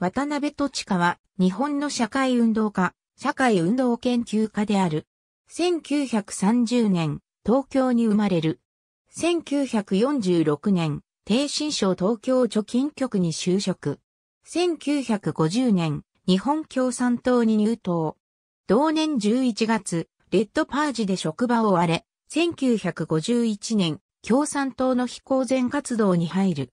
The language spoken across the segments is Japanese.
渡辺土地は、日本の社会運動家、社会運動研究家である。1930年、東京に生まれる。1946年、低新省東京貯金局に就職。1950年、日本共産党に入党。同年11月、レッドパージで職場を荒れ、1951年、共産党の非公然活動に入る。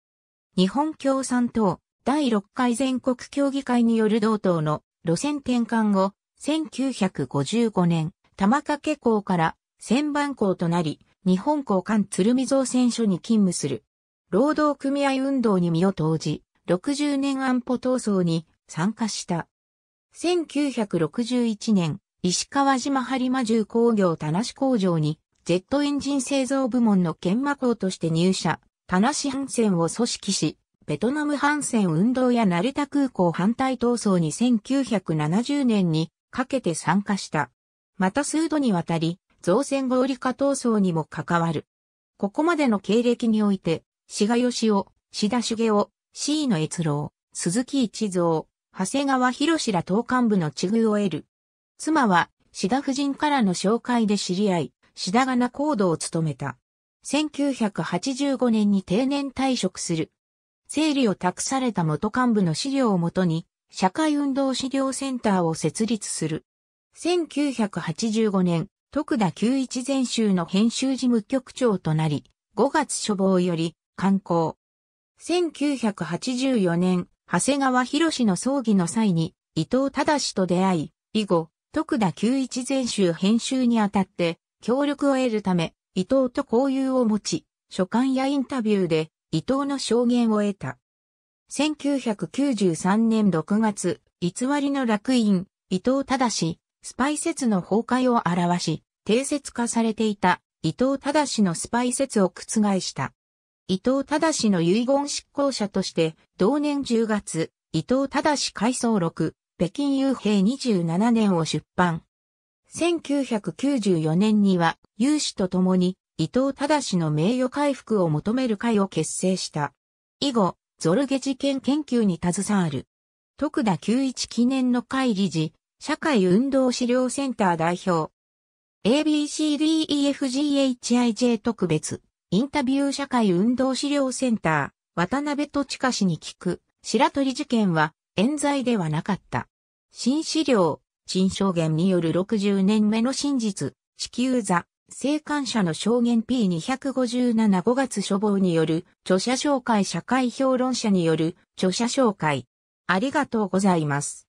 日本共産党、第6回全国協議会による同党の路線転換後、1955年、玉掛港から千番港となり、日本港間鶴見造船所に勤務する。労働組合運動に身を投じ、60年安保闘争に参加した。1961年、石川島播磨重工業田無工場に、ジェットエンジン製造部門の研磨工として入社、田無帆船を組織し、ベトナム反戦運動や成田空港反対闘争に1970年にかけて参加した。また数度にわたり、造船合理化闘争にも関わる。ここまでの経歴において、志賀義雄、志田茂雄、椎野越郎、鈴木一蔵、長谷川博士ら党幹部の地遇を得る。妻は、志田夫人からの紹介で知り合い、志田が仲人を務めた。1985年に定年退職する。整理を託された元幹部の資料をもとに、社会運動資料センターを設立する。1985年、徳田九一全集の編集事務局長となり、5月初防より、刊行。1984年、長谷川博の葬儀の際に、伊藤忠と出会い、以後、徳田九一全集編集にあたって、協力を得るため、伊藤と交友を持ち、書簡やインタビューで、伊藤の証言を得た。1993年6月、偽りの楽印、伊藤忠、スパイ説の崩壊を表し、定説化されていた伊藤忠のスパイ説を覆した。伊藤忠の遺言執行者として、同年10月、伊藤忠回想録、北京遊閉27年を出版。1994年には、有志と共に、伊藤忠の名誉回復を求める会を結成した。以後、ゾルゲ事件研究に携わる。徳田久一記念の会理事、社会運動資料センター代表。ABCDEFGHIJ 特別、インタビュー社会運動資料センター、渡辺と近氏に聞く、白鳥事件は、冤罪ではなかった。新資料、新証言による60年目の真実、地球座、生還者の証言 P257-5 月処方による著者紹介社会評論者による著者紹介。ありがとうございます。